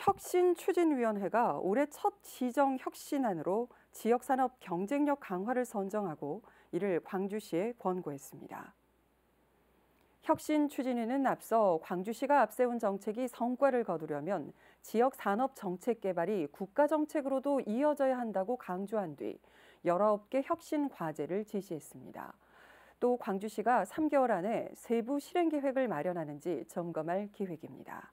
혁신추진위원회가 올해 첫 지정 혁신안으로 지역산업 경쟁력 강화를 선정하고 이를 광주시에 권고했습니다. 혁신추진위는 앞서 광주시가 앞세운 정책이 성과를 거두려면 지역산업 정책 개발이 국가정책으로도 이어져야 한다고 강조한 뒤 19개 혁신 과제를 제시했습니다. 또 광주시가 3개월 안에 세부 실행 계획을 마련하는지 점검할 기획입니다.